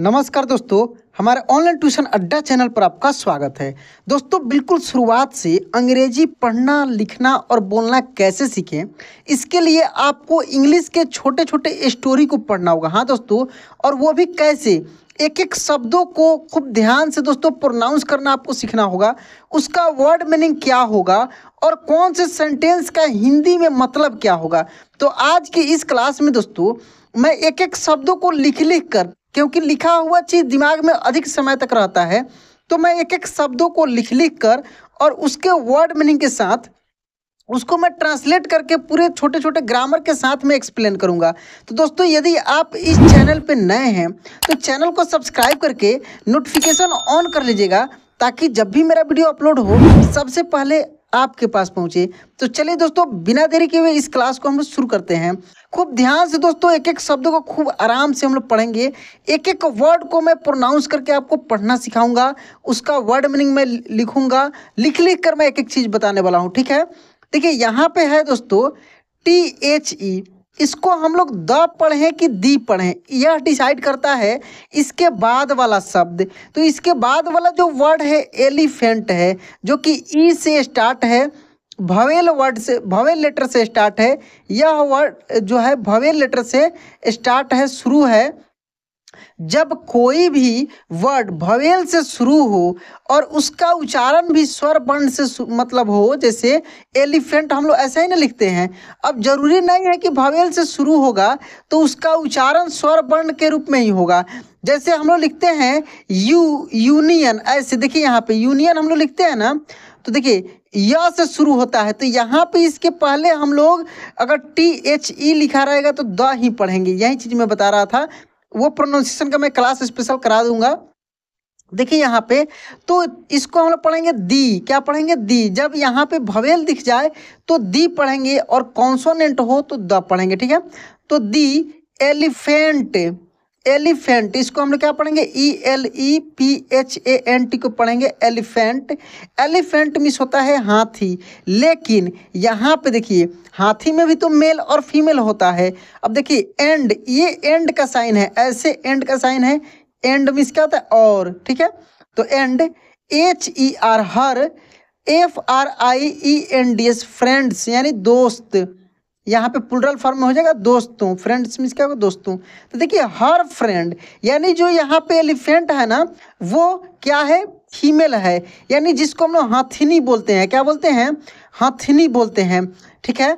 नमस्कार दोस्तों हमारे ऑनलाइन ट्यूशन अड्डा चैनल पर आपका स्वागत है दोस्तों बिल्कुल शुरुआत से अंग्रेजी पढ़ना लिखना और बोलना कैसे सीखें इसके लिए आपको इंग्लिश के छोटे छोटे स्टोरी को पढ़ना होगा हाँ दोस्तों और वो भी कैसे एक एक शब्दों को खूब ध्यान से दोस्तों प्रोनाउंस करना आपको सीखना होगा उसका वर्ड मीनिंग क्या होगा और कौन से सेंटेंस का हिंदी में मतलब क्या होगा तो आज की इस क्लास में दोस्तों मैं एक एक शब्दों को लिख लिख कर क्योंकि लिखा हुआ चीज़ दिमाग में अधिक समय तक रहता है तो मैं एक एक शब्दों को लिख लिख कर और उसके वर्ड मीनिंग के साथ उसको मैं ट्रांसलेट करके पूरे छोटे छोटे ग्रामर के साथ में एक्सप्लेन करूंगा तो दोस्तों यदि आप इस चैनल पे नए हैं तो चैनल को सब्सक्राइब करके नोटिफिकेशन ऑन कर लीजिएगा ताकि जब भी मेरा वीडियो अपलोड हो सबसे पहले आपके पास पहुंचे तो चलिए दोस्तों बिना देरी के हुए इस क्लास को हम लोग शुरू करते हैं खूब ध्यान से दोस्तों एक एक शब्द को खूब आराम से हम लोग पढ़ेंगे एक एक वर्ड को मैं प्रोनाउंस करके आपको पढ़ना सिखाऊंगा उसका वर्ड मीनिंग मैं लिखूंगा लिख लिख कर मैं एक एक चीज़ बताने वाला हूँ ठीक है देखिए यहाँ पे है दोस्तों टी एच ई -E, इसको हम लोग द पढ़ें कि दी पढ़ें यह डिसाइड करता है इसके बाद वाला शब्द तो इसके बाद वाला जो वर्ड है एलिफेंट है जो कि ई e से स्टार्ट है भवेल वर्ड से भवेल लेटर से स्टार्ट है यह वर्ड जो है भवेल लेटर से स्टार्ट है शुरू है जब कोई भी वर्ड भवेल से शुरू हो और उसका उच्चारण भी स्वर वर्ण से मतलब हो जैसे एलिफेंट हम लोग ऐसे ही ना लिखते हैं अब जरूरी नहीं है कि भवेल से शुरू होगा तो उसका उच्चारण स्वर वर्ण के रूप में ही होगा जैसे हम लोग लिखते हैं यू यूनियन ऐसे देखिए यहाँ पे यूनियन हम लोग लिखते हैं ना तो देखिए य से शुरू होता है तो यहाँ पे इसके पहले हम लोग अगर टी एच ई लिखा रहेगा तो द ही पढ़ेंगे यही चीज़ मैं बता रहा था वो प्रोनाउंसिएशन का मैं क्लास स्पेशल करा दूंगा देखिए यहाँ पे तो इसको हम लोग पढ़ेंगे दी क्या पढ़ेंगे दी जब यहाँ पे भवेल दिख जाए तो दी पढ़ेंगे और कॉन्सोनेंट हो तो द पढ़ेंगे ठीक है तो दी एलिफेंट एलिफेंट इसको हम लोग क्या पढ़ेंगे E L E P H A N T को पढ़ेंगे एलिफेंट एलिफेंट मिस होता है हाथी लेकिन यहाँ पे देखिए हाथी में भी तो मेल और फीमेल होता है अब देखिए एंड ये एंड का साइन है ऐसे एंड का साइन है एंड मिस क्या होता है और ठीक है तो and H E R her F R I E N D S friends यानी दोस्त यहाँ पे पुलरल फॉर्म में हो जाएगा दोस्तों फ्रेंड्स मीन्स क्या होगा दोस्तों तो देखिए हर फ्रेंड यानी जो यहाँ पे एलिफेंट है ना वो क्या है फीमेल है यानी जिसको हम लोग हाथिनी बोलते हैं क्या बोलते हैं हाथिनी बोलते हैं ठीक है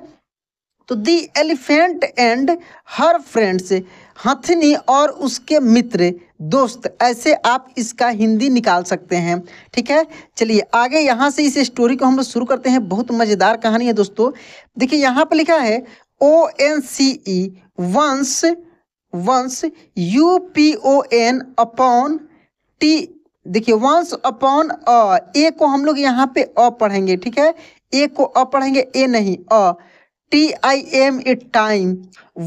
तो the elephant and her friends हथनी और उसके मित्र दोस्त ऐसे आप इसका हिंदी निकाल सकते हैं ठीक है चलिए आगे यहाँ से इस स्टोरी को हम लोग शुरू करते हैं बहुत मज़ेदार कहानी है दोस्तों देखिए यहाँ पर लिखा है O N C E once once U P O N upon T देखिए वंस अपॉन अ ए को हम लोग यहाँ पे अ पढ़ेंगे ठीक है ए को अ पढ़ेंगे ए नहीं a T I M E time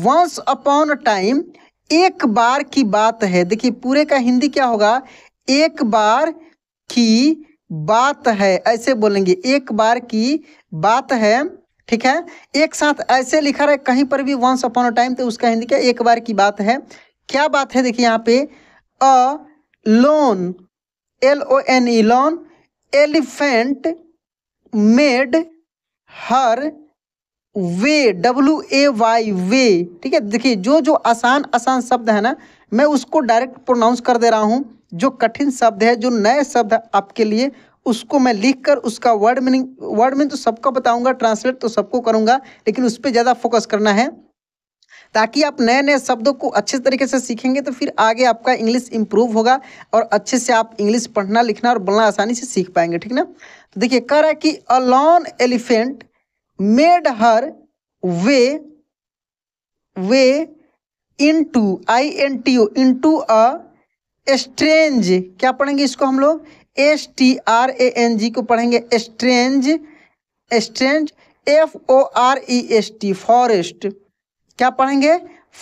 once upon a time एक बार की बात है देखिए पूरे का हिंदी क्या होगा एक बार की बात है ऐसे बोलेंगे एक बार की बात है ठीक है एक साथ ऐसे लिखा रहे कहीं पर भी वंस अपॉन अ टाइम तो उसका हिंदी क्या एक बार की बात है क्या बात है देखिए यहाँ पे a lone L O N E lone elephant made her way W A Y way ठीक है देखिए जो जो आसान आसान शब्द है ना मैं उसको डायरेक्ट प्रोनाउंस कर दे रहा हूँ जो कठिन शब्द है जो नए शब्द है आपके लिए उसको मैं लिख कर उसका वर्ड मीनिंग वर्ड मीनिंग तो सबको बताऊंगा ट्रांसलेट तो सबको करूंगा लेकिन उस पर ज़्यादा फोकस करना है ताकि आप नए नए शब्दों को अच्छे तरीके से सीखेंगे तो फिर आगे आपका इंग्लिश इम्प्रूव होगा और अच्छे से आप इंग्लिश पढ़ना लिखना और बोलना आसानी से सीख पाएंगे ठीक ना तो देखिए कह रहा है कि alone elephant made her way way to I N T O to a strange क्या पढ़ेंगे इसको हम लोग S T R A N G को पढ़ेंगे strange strange F O R E S T forest क्या पढ़ेंगे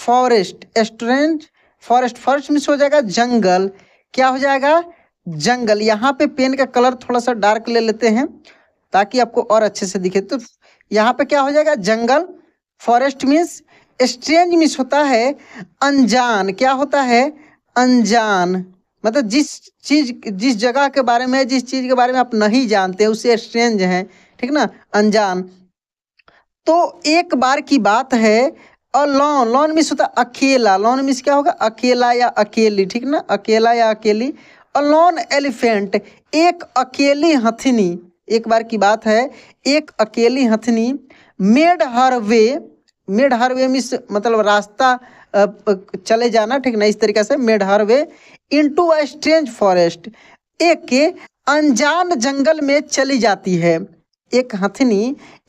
फॉरेस्ट स्ट्रेंज फॉरेस्ट फॉरेस्ट मिस हो जाएगा जंगल क्या हो जाएगा जंगल यहाँ पे पेन का कलर थोड़ा सा डार्क ले लेते हैं ताकि आपको और अच्छे से दिखे तो यहाँ पे क्या हो जाएगा जंगल फॉरेस्ट मीन्स स्ट्रेंज मीन्स होता है अनजान क्या होता है अनजान मतलब जिस चीज जिस जगह के बारे में जिस चीज के बारे में आप नहीं जानते उसे स्ट्रेंज है ठीक ना अनजान तो एक बार की बात है और लॉन लॉन मिस होता अकेला लॉन मिस क्या होगा अकेला या अकेली ठीक ना अकेला या अकेली और लॉन एलिफेंट एक अकेली हथिनी एक बार की बात है एक अकेली हथनी made her way made her way मिस मतलब रास्ता चले जाना ठीक ना इस तरीके से made her way into a strange forest एक के अनजान जंगल में चली जाती है एक हथनी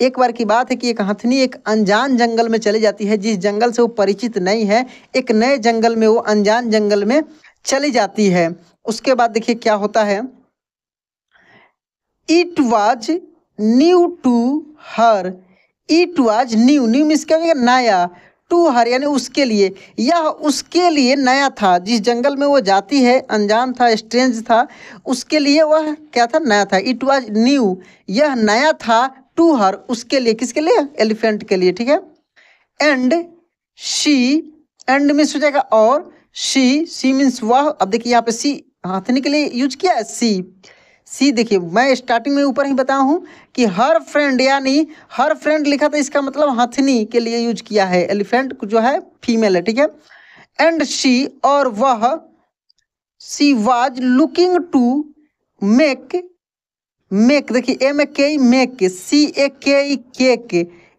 एक बार की बात है कि एक हथनी एक अनजान जंगल में चली जाती है जिस जंगल से वो परिचित नहीं है एक नए जंगल में वो अनजान जंगल में चली जाती है उसके बाद देखिए क्या होता है it was new to her it was new new means क्या नया टू हर यानी उसके लिए यह उसके लिए नया था जिस जंगल में वो जाती है अनजान था स्ट्रेंज था उसके लिए वह क्या था नया था इट वाज न्यू यह नया था टू हर उसके लिए किसके लिए एलिफेंट के लिए ठीक है एंड शी एंड मीन्स हो जाएगा और शी सी मीन्स वह अब देखिए यहाँ पे सी हाथने के लिए यूज किया है सी सी देखिए मैं स्टार्टिंग में ऊपर ही बताया हूँ कि हर फ्रेंड यानी हर फ्रेंड लिखा था तो इसका मतलब हथनी के लिए यूज किया है एलिफेंट जो है फीमेल है ठीक है एंड शी और वह she was looking to make make देखिए एम ए के मेक सी ए के केक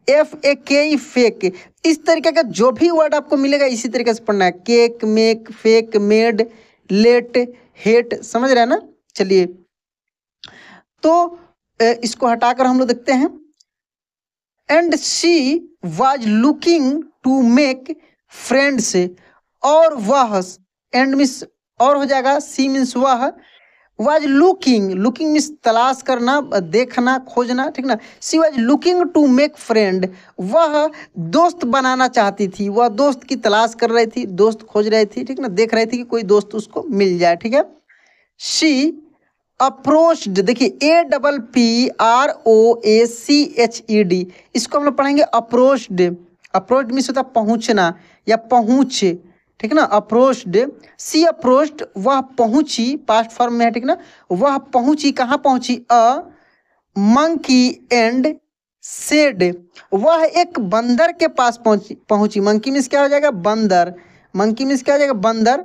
एफ ए के फेक इस तरीके का जो भी वर्ड आपको मिलेगा इसी तरीके से पढ़ना है cake make fake made late hate समझ रहे हैं ना चलिए तो इसको हटाकर हम लोग देखते हैं and she was looking to make friend से और वह एंड मिस और हो जाएगा सी मीन्स वह वॉज लुकिंग लुकिंग मीन्स तलाश करना देखना खोजना ठीक ना she was looking to make friend वह दोस्त बनाना चाहती थी वह दोस्त की तलाश कर रही थी दोस्त खोज रही थी ठीक ना देख रही थी कि कोई दोस्त उसको मिल जाए ठीक है शी अप्रोच्ड देखिए A double P R O A C H E D इसको हम लोग पढ़ेंगे अप्रोच्ड अप्रोच्ड मीन्स होता है पहुँचना या पहुँच ठीक ना अप्रोच्ड सी अप्रोच्ड वह पहुँची पास्ट फॉर्म में है ठीक ना वह पहुँची कहाँ पहुँची अ मंकी एंड सेड वह एक बंदर के पास पहुँची पहुँची मंकी मीन्स क्या हो जाएगा बंदर मंकी मीन्स क्या हो जाएगा बंदर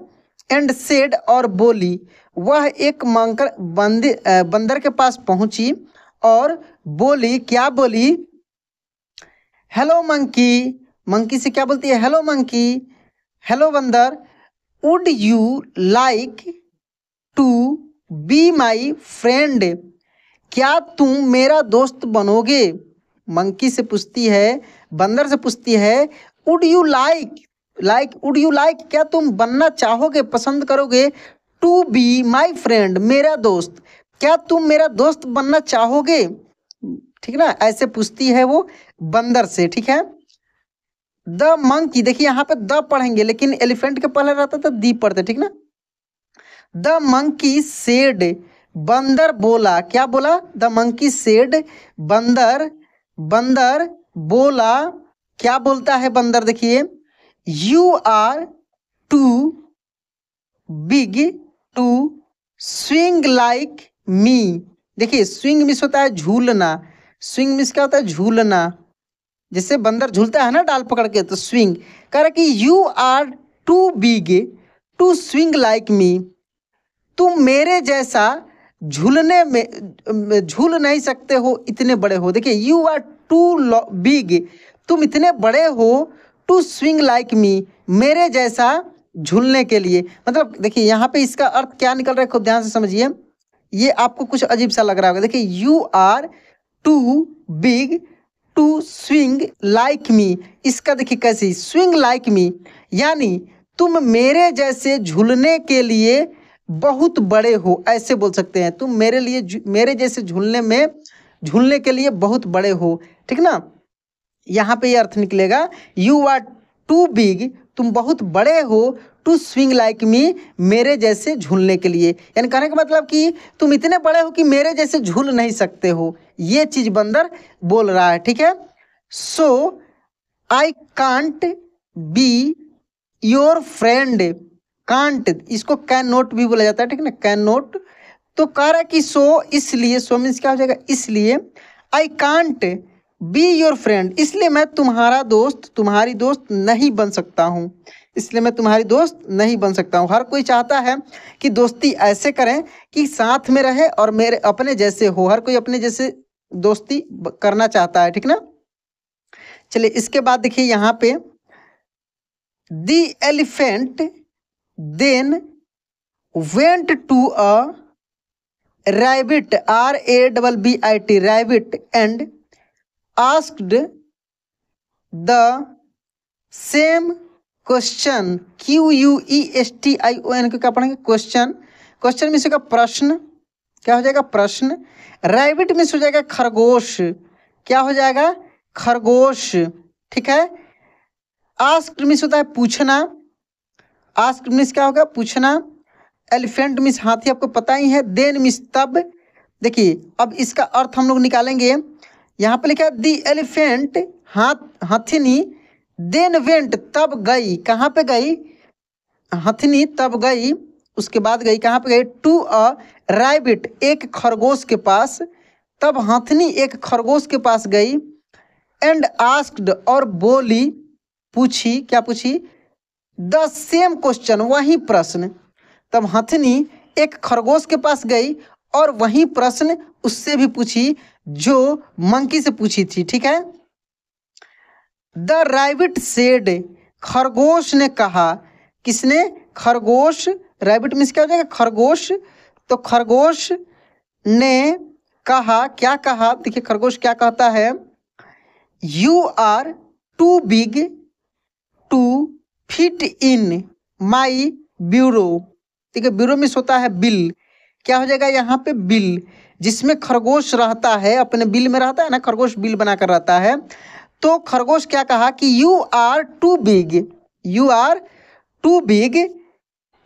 एंड सेड और बोली वह एक मांकर बंदे बंदर के पास पहुंची और बोली क्या बोली हेलो मंकी मंकी से क्या बोलती है हेलो मंकी हेलो बंदर would you like to be my friend क्या तुम मेरा दोस्त बनोगे मंकी से पूछती है बंदर से पूछती है would you like like would you like क्या तुम बनना चाहोगे पसंद करोगे टू बी माई फ्रेंड मेरा दोस्त क्या तुम मेरा दोस्त बनना चाहोगे ठीक ना ऐसे पूछती है वो बंदर से ठीक है द मंकी देखिए यहाँ पे द पढ़ेंगे लेकिन एलिफेंट के पहले रहता था दी पढ़ते ठीक ना द मंकी सेड बंदर बोला क्या बोला द मंकी सेड बंदर बंदर बोला क्या बोलता है बंदर देखिए you are too big to swing like me देखिए स्विंग मिस होता है झूलना स्विंग मिस क्या होता है झूलना जैसे बंदर झूलता है ना डाल पकड़ के तो स्विंग कह रहा कि you are too big to swing like me तुम मेरे जैसा झूलने में झूल नहीं सकते हो इतने बड़े हो देखिए यू आर टू बिग तुम इतने बड़े हो टू स्विंग लाइक मी मेरे जैसा झूलने के लिए मतलब देखिए यहाँ पे इसका अर्थ क्या निकल रहा है खूब ध्यान से समझिए ये आपको कुछ अजीब सा लग रहा होगा देखिए you are too big to swing like me इसका देखिए कैसी स्विंग लाइक मी यानी तुम मेरे जैसे झूलने के लिए बहुत बड़े हो ऐसे बोल सकते हैं तुम मेरे लिए मेरे जैसे झूलने में झूलने के लिए बहुत बड़े हो ठीक ना यहाँ पे ये यह अर्थ निकलेगा यू आर टू बिग तुम बहुत बड़े हो टू स्विंग लाइक मी मेरे जैसे झूलने के लिए यानी कहने का मतलब कि तुम इतने बड़े हो कि मेरे जैसे झूल नहीं सकते हो ये चीज़ बंदर बोल रहा है ठीक है so I can't be your friend can't इसको कैन नोट भी बोला जाता है ठीक है ना कैन नोट तो कह रहा है कि सो इसलिए सो मीन्स क्या हो जाएगा इसलिए I can't be your friend इसलिए मैं तुम्हारा दोस्त तुम्हारी दोस्त नहीं बन सकता हूँ इसलिए मैं तुम्हारी दोस्त नहीं बन सकता हूँ हर कोई चाहता है कि दोस्ती ऐसे करें कि साथ में रहे और मेरे अपने जैसे हो हर कोई अपने जैसे दोस्ती करना चाहता है ठीक ना चलिए इसके बाद देखिए यहाँ पे the elephant then went to a rabbit R A double B I T rabbit and asked the same question Q u e s T I O N क्या पढ़ेंगे क्वेश्चन क्वेश्चन में का प्रश्न क्या हो जाएगा प्रश्न में से हो जाएगा खरगोश क्या हो जाएगा खरगोश ठीक है आस्क मिस होता है पूछना आस्क मिस क्या होगा पूछना एलिफेंट मिस हाथी आपको पता ही है देन मिस तब देखिए अब इसका अर्थ हम लोग निकालेंगे यहाँ पे लिखा है दी एलिफेंट हाथ हथिनी देन वेंट तब गई कहाँ पे गई हथिनी तब गई उसके बाद गई कहाँ पे गई टू अ रैबिट एक खरगोश के पास तब हथनी एक खरगोश के पास गई एंड आस्क्ड और बोली पूछी क्या पूछी द सेम क्वेश्चन वही प्रश्न तब हथनी एक खरगोश के पास गई और वही प्रश्न उससे भी पूछी जो मंकी से पूछी थी ठीक है द रैबिट सेड खरगोश ने कहा किसने खरगोश रैबिट मिस क्या हो जाएगा खरगोश तो खरगोश ने कहा क्या कहा देखिए खरगोश क्या कहता है you are too big to fit in my burrow ठीक है ब्यूरो मिस होता है बिल क्या हो जाएगा यहाँ पे बिल जिसमें खरगोश रहता है अपने बिल में रहता है ना खरगोश बिल बनाकर रहता है तो खरगोश क्या कहा कि you are too big you are too big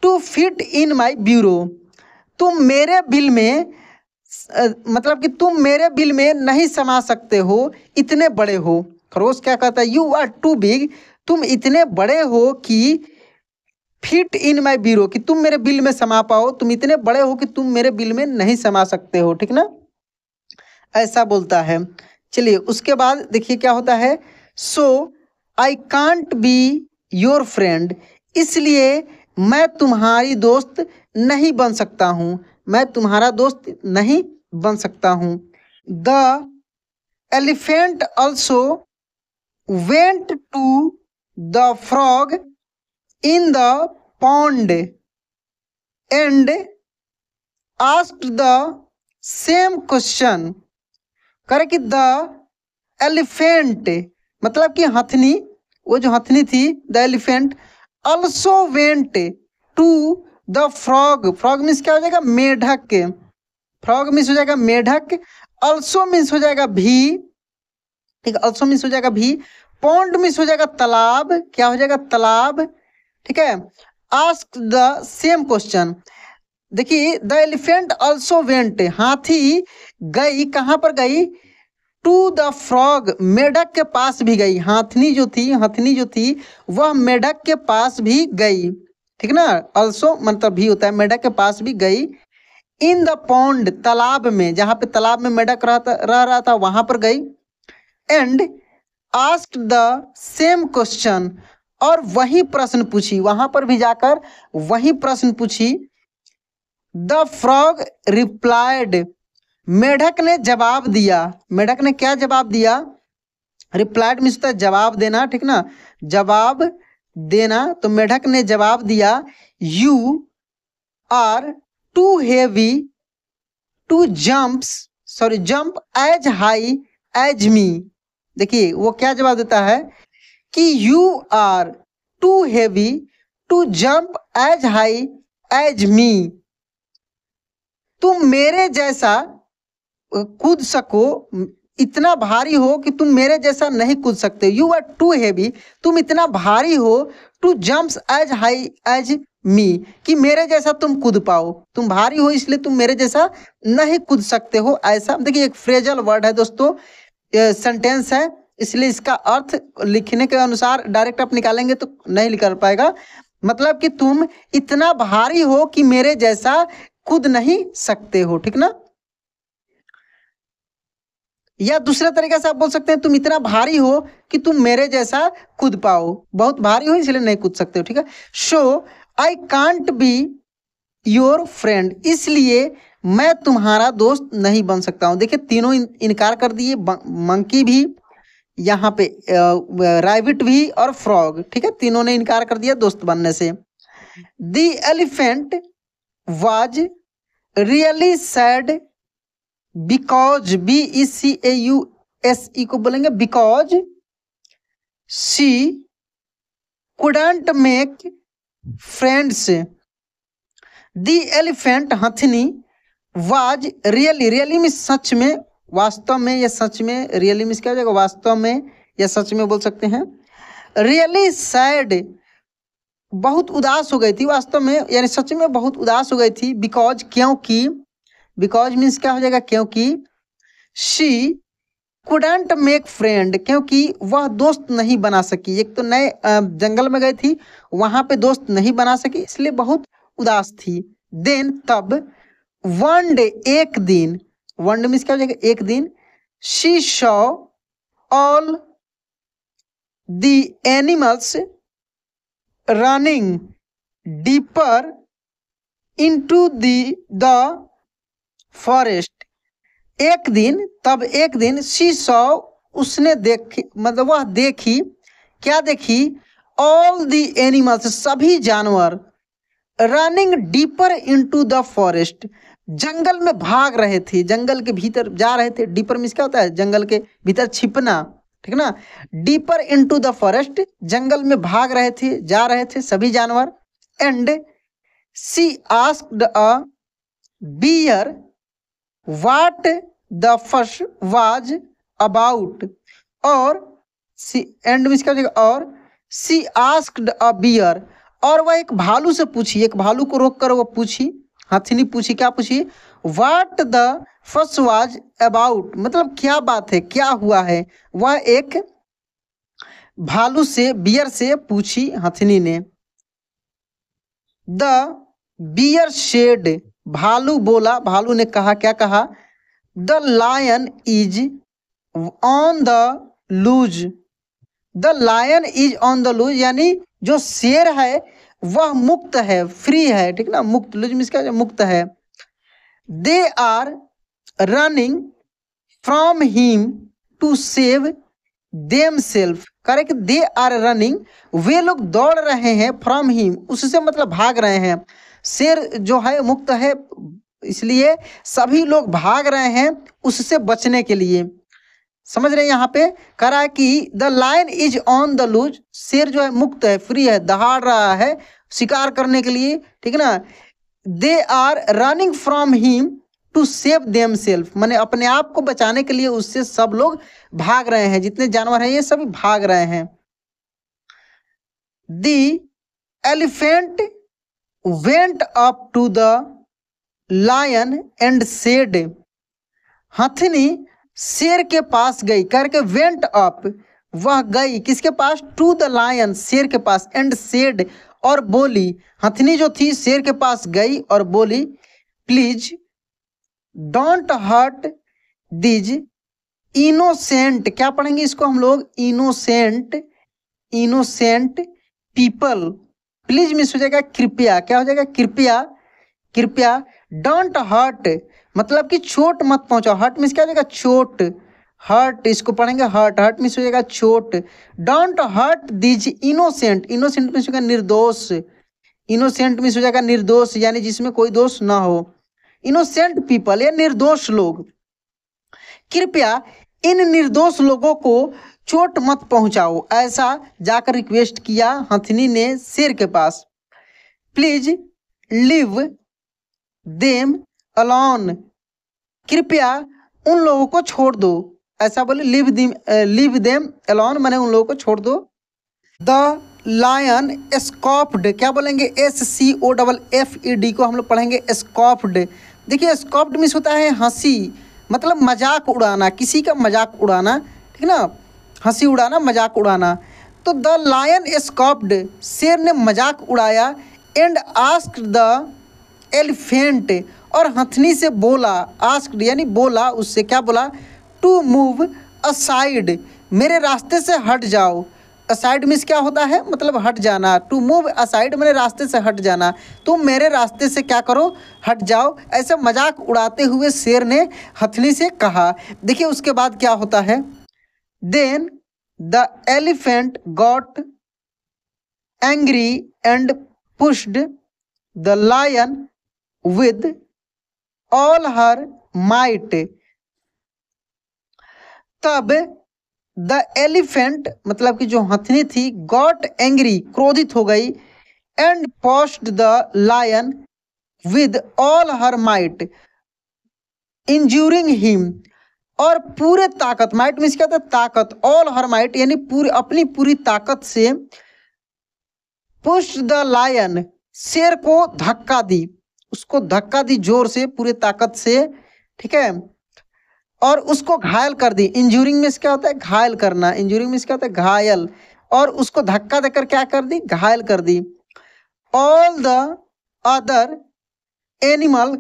to fit in my burrow तुम मेरे बिल में मतलब कि तुम मेरे बिल में नहीं समा सकते हो इतने बड़े हो खरगोश क्या कहता है यू आर टू बिग तुम इतने बड़े हो कि फिट इन माई बीरो कि तुम मेरे बिल में समा पाओ तुम इतने बड़े हो कि तुम मेरे बिल में नहीं समा सकते हो ठीक ना ऐसा बोलता है चलिए उसके बाद देखिए क्या होता है so I can't be your friend इसलिए मैं तुम्हारी दोस्त नहीं बन सकता हूँ मैं तुम्हारा दोस्त नहीं बन सकता हूँ the elephant also went to the frog in the pond and asked the same question question कि द एलिफेंट मतलब कि हथनी वो जो हथनी थी the elephant also went to the frog frog means क्या हो जाएगा मेढक फ्रॉग मीन्स हो जाएगा मेढक अल्सो मीन्स हो जाएगा भी ठीक है अल्सो मीन्स हो जाएगा भी पॉन्ड मीन्स हो जाएगा तालाब क्या हो जाएगा तालाब ठीक है आस्क द सेम क्वेश्चन देखिए द एलिफेंट ऑल्सो वेंट हाथी गई कहाँ पर गई टू द फ्रॉग मेढक के पास भी गई हाथनी जो थी हथनी जो थी वह मेढक के पास भी गई ठीक ना ऑल्सो मतलब भी होता है मेढक के पास भी गई इन द पौंड तालाब में जहाँ पे तालाब में मेढक रह, रह रहा था वहां पर गई and ask the same question और वही प्रश्न पूछी वहां पर भी जाकर वही प्रश्न पूछी द फ्रॉग रिप्लाइड मेढक ने जवाब दिया मेढक ने क्या जवाब दिया रिप्लाइड मिस तो जवाब देना ठीक ना जवाब देना तो मेढक ने जवाब दिया you are too heavy to jumps sorry jump as high as me देखिए वो क्या जवाब देता है कि you are too heavy to jump as high as me तुम मेरे जैसा कूद सको इतना भारी हो कि तुम मेरे जैसा नहीं कूद सकते यू आर टू हैवी तुम इतना भारी हो to jump as high as me कि मेरे जैसा तुम कूद पाओ तुम भारी हो इसलिए तुम मेरे जैसा नहीं कूद सकते हो ऐसा देखिए एक फ्रेजल वर्ड है दोस्तों सेंटेंस है इसलिए इसका अर्थ लिखने के अनुसार डायरेक्ट आप निकालेंगे तो नहीं निकाल पाएगा मतलब कि तुम इतना भारी हो कि मेरे जैसा खुद नहीं सकते हो ठीक ना या दूसरे तरीके से आप बोल सकते हैं तुम इतना भारी हो कि तुम मेरे जैसा कूद पाओ बहुत भारी हो इसलिए नहीं कूद सकते हो ठीक है so I can't be your friend इसलिए मैं तुम्हारा दोस्त नहीं बन सकता हूं देखिए तीनों इनकार कर दिए मंकी भी यहाँ पे राइबिट भी और फ्रॉग ठीक है तीनों ने इनकार कर दिया दोस्त बनने से the elephant was really sad because B E C A U S E को बोलेंगे because she couldn't make friends the elephant हथनी वाज रियली रियली में सच में वास्तव में या सच में रियली मीन्स क्या हो जाएगा वास्तव में या सच में बोल सकते हैं रियली सैड बहुत उदास हो गई थी वास्तव में यानी सच में बहुत उदास हो गई थी बिकॉज क्योंकि बिकॉज मीन्स क्या हो जाएगा क्योंकि शी कुडंट मेक फ्रेंड क्योंकि वह दोस्त नहीं बना सकी एक तो नए जंगल में गई थी वहां पे दोस्त नहीं बना सकी इसलिए बहुत उदास थी देन तब वन डे एक दिन वन डे मीन्स क्या हो जाएगा एक दिन she saw all the animals running deeper into the the forest एक दिन तब एक दिन शी शो उसने देखी मतलब वह देखी क्या देखी ऑल दी एनिमल्स सभी जानवर running deeper into the forest जंगल में भाग रहे थे जंगल के भीतर जा रहे थे डीपर मीन्स क्या होता है जंगल के भीतर छिपना ठीक ना डीपर इनटू द फॉरेस्ट जंगल में भाग रहे थे जा रहे थे सभी जानवर and she asked a bear what the fuss was about और सी एंड मीन्स क्या और सी आस्क अ बियर और वह एक भालू से पूछी एक भालू को रोक कर वह पूछी हाथी ने पूछी क्या पूछी what the fuss was about मतलब क्या बात है क्या हुआ है वह एक भालू से बियर से पूछी हथिनी ने द बियर शेड भालू बोला भालू ने कहा क्या कहा the lion is on the loose the lion is on the loose यानी जो शेर है वह मुक्त है फ्री है ठीक ना मुक्त लुज मीन्स क्या मुक्त है they are running from him to save them self correct they are running वे लोग दौड़ रहे हैं फ्रॉम हिम उससे मतलब भाग रहे हैं शेर जो है मुक्त है इसलिए सभी लोग भाग रहे हैं उससे बचने के लिए समझ रहे हैं यहाँ पे करा कि the lion is on the loose शेर जो है मुक्त है फ्री है दहाड़ रहा है शिकार करने के लिए ठीक है ना they are running from him to save them self मैंने अपने आप को बचाने के लिए उससे सब लोग भाग रहे हैं जितने जानवर हैं ये सब भाग रहे हैं the elephant went up to the lion and said हथनी शेर के पास गई करके वेंट अप वह गई किसके पास टू द लायन शेर के पास एंड सेड और बोली हथनी जो थी शेर के पास गई और बोली please don't hurt these innocent क्या पढ़ेंगे इसको हम लोग इनोसेंट इनोसेंट पीपल प्लीज मिस हो जाएगा कृपया क्या हो जाएगा कृपया कृपया डोंट हर्ट मतलब कि चोट मत पहुंचाओ हर्ट मिस क्या हो जाएगा चोट हर्ट इसको पढ़ेंगे हर्ट हर्ट मिस हो जाएगा चोट don't hurt these innocent innocent मिस हो जाएगा निर्दोष इनोसेंट मिस हो जाएगा निर्दोष यानी जिसमें कोई दोष ना हो इनोसेंट पीपल या निर्दोष लोग कृपया इन निर्दोष लोगों को चोट मत पहुंचाओ ऐसा जाकर रिक्वेस्ट किया हथनी ने शेर के पास प्लीज लिव देम अलोन कृपया उन लोगों को छोड़ दो ऐसा बोले लिव दिम लिव देम अलोन मैंने उन लोगों को छोड़ दो द लायन स्कॉप्ड क्या बोलेंगे S C O double F E D को हम लोग पढ़ेंगे स्कॉप्ड देखिए स्कॉप्ड मिस होता है हंसी मतलब मजाक उड़ाना किसी का मजाक उड़ाना ठीक ना हंसी उड़ाना मजाक उड़ाना तो द लायन स्कॉप्ड शेर ने मजाक उड़ाया एंड आस्क द एलिफेंट और हथनी से बोला आस्क यानी बोला उससे क्या बोला टू मूव असाइड मेरे रास्ते से हट जाओ असाइड मीन्स क्या होता है मतलब हट जाना टू मूव असाइड मेरे रास्ते से हट जाना तुम मेरे रास्ते से क्या करो हट जाओ ऐसे मजाक उड़ाते हुए शेर ने हथनी से कहा देखिए उसके बाद क्या होता है then the elephant got angry and pushed the lion with all her might तब द एलिफेंट मतलब कि जो हथनी थी गॉट एंग्री क्रोधित हो गई and pushed the lion with all her might injuring him और पूरे ताकत माइट मीन्स क्या था ताकत ऑल हर माइट यानी पूरी अपनी पूरी ताकत से पुस्ट द लायन शेर को धक्का दी उसको धक्का दी जोर से पूरे ताकत से ठीक है और उसको घायल कर दी इंजूरिंग में क्या होता है घायल करना इंजूरिंग में क्या होता है घायल और उसको धक्का देकर क्या कर दी घायल कर दी all the other animal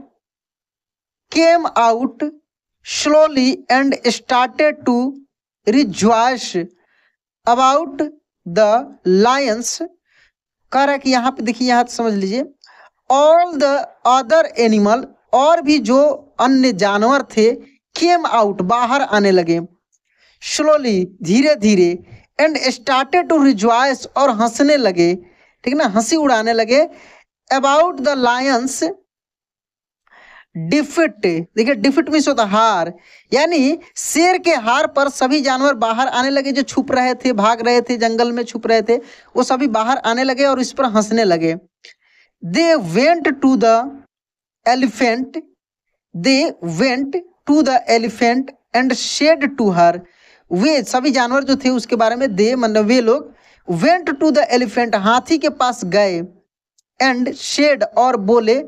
came out slowly and started to rejoice about the lions कह रहा है कि यहाँ पे देखिए यहाँ समझ लीजिए ऑल द अदर एनिमल और भी जो अन्य जानवर थे केम आउट बाहर आने लगे स्लोली धीरे धीरे एंड स्टार्टेड टू रिजॉयस और हंसने लगे ठीक ना हंसी उड़ाने लगे अबाउट द लायंस डिफिट देखिए डिफिट मीन्स होता हार यानी शेर के हार पर सभी जानवर बाहर आने लगे जो छुप रहे थे भाग रहे थे जंगल में छुप रहे थे वो सभी बाहर आने लगे और इस पर हंसने लगे they went to the elephant they went to the elephant and said to her way सभी जानवर जो थे उसके बारे में दे मतलब वे लोग वेंट टू द एलिफेंट हाथी के पास गए एंड शेड और बोले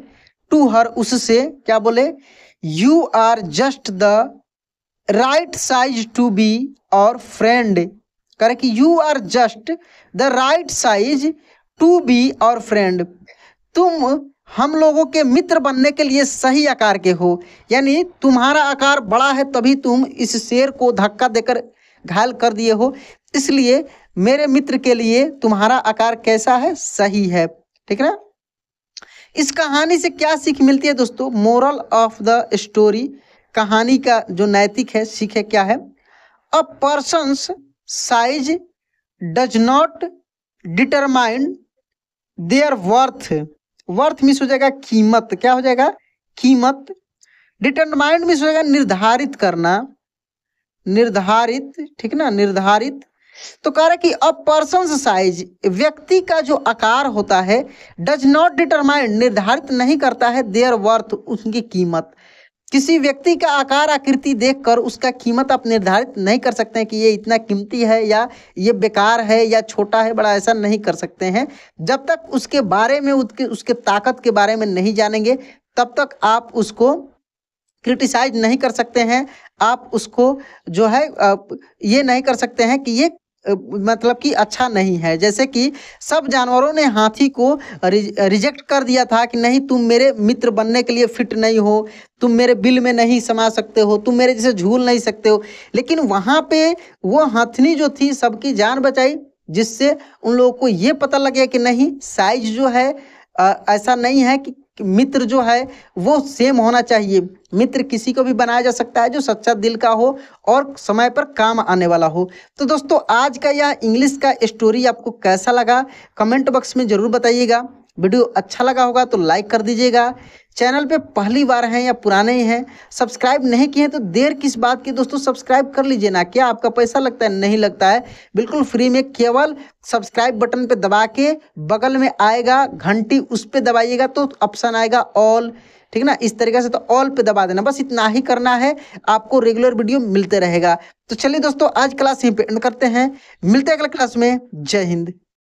टू हर उससे क्या बोले you are just the right size to be और फ्रेंड करे कि you are just the right size to be और फ्रेंड तुम हम लोगों के मित्र बनने के लिए सही आकार के हो यानी तुम्हारा आकार बड़ा है तभी तुम इस शेर को धक्का देकर घायल कर दिए हो इसलिए मेरे मित्र के लिए तुम्हारा आकार कैसा है सही है ठीक ना इस कहानी से क्या सीख मिलती है दोस्तों मोरल ऑफ द स्टोरी कहानी का जो नैतिक है सीख है क्या है a person's size does not determined their worth worth miss हो जाएगा कीमत क्या हो जाएगा कीमत डिटरमाइंड मिस हो जाएगा निर्धारित करना निर्धारित ठीक ना निर्धारित तो कह रहा है कि अ पर्सन साइज व्यक्ति का जो आकार होता है डज नॉट डिटरमाइंड निर्धारित नहीं करता है देयर वर्थ उनकी कीमत किसी व्यक्ति का आकार आकृति देखकर उसका कीमत आप निर्धारित नहीं कर सकते हैं कि ये इतना कीमती है या ये बेकार है या छोटा है बड़ा ऐसा नहीं कर सकते हैं जब तक उसके बारे में उसके उसके ताकत के बारे में नहीं जानेंगे तब तक आप उसको क्रिटिसाइज नहीं कर सकते हैं आप उसको जो है ये नहीं कर सकते हैं कि ये मतलब कि अच्छा नहीं है जैसे कि सब जानवरों ने हाथी को रिजेक्ट कर दिया था कि नहीं तुम मेरे मित्र बनने के लिए फिट नहीं हो तुम मेरे बिल में नहीं समा सकते हो तुम मेरे जैसे झूल नहीं सकते हो लेकिन वहाँ पे वो हाथनी जो थी सबकी जान बचाई जिससे उन लोगों को ये पता लगे कि नहीं साइज जो है आ, ऐसा नहीं है कि मित्र जो है वो सेम होना चाहिए मित्र किसी को भी बनाया जा सकता है जो सच्चा दिल का हो और समय पर काम आने वाला हो तो दोस्तों आज का यह इंग्लिश का स्टोरी आपको कैसा लगा कमेंट बॉक्स में ज़रूर बताइएगा वीडियो अच्छा लगा होगा तो लाइक कर दीजिएगा चैनल पे पहली बार हैं या पुराने ही हैं सब्सक्राइब नहीं किए हैं तो देर किस बात की दोस्तों सब्सक्राइब कर लीजिए ना क्या आपका पैसा लगता है नहीं लगता है बिल्कुल फ्री में केवल सब्सक्राइब बटन पे दबा के बगल में आएगा घंटी उस पर दबाइएगा तो ऑप्शन आएगा ऑल ठीक ना इस तरीके से तो ऑल पे दबा देना बस इतना ही करना है आपको रेगुलर वीडियो मिलते रहेगा तो चलिए दोस्तों आज क्लास यहीं पे एंड करते हैं मिलते हैं अगले क्लास में जय हिंद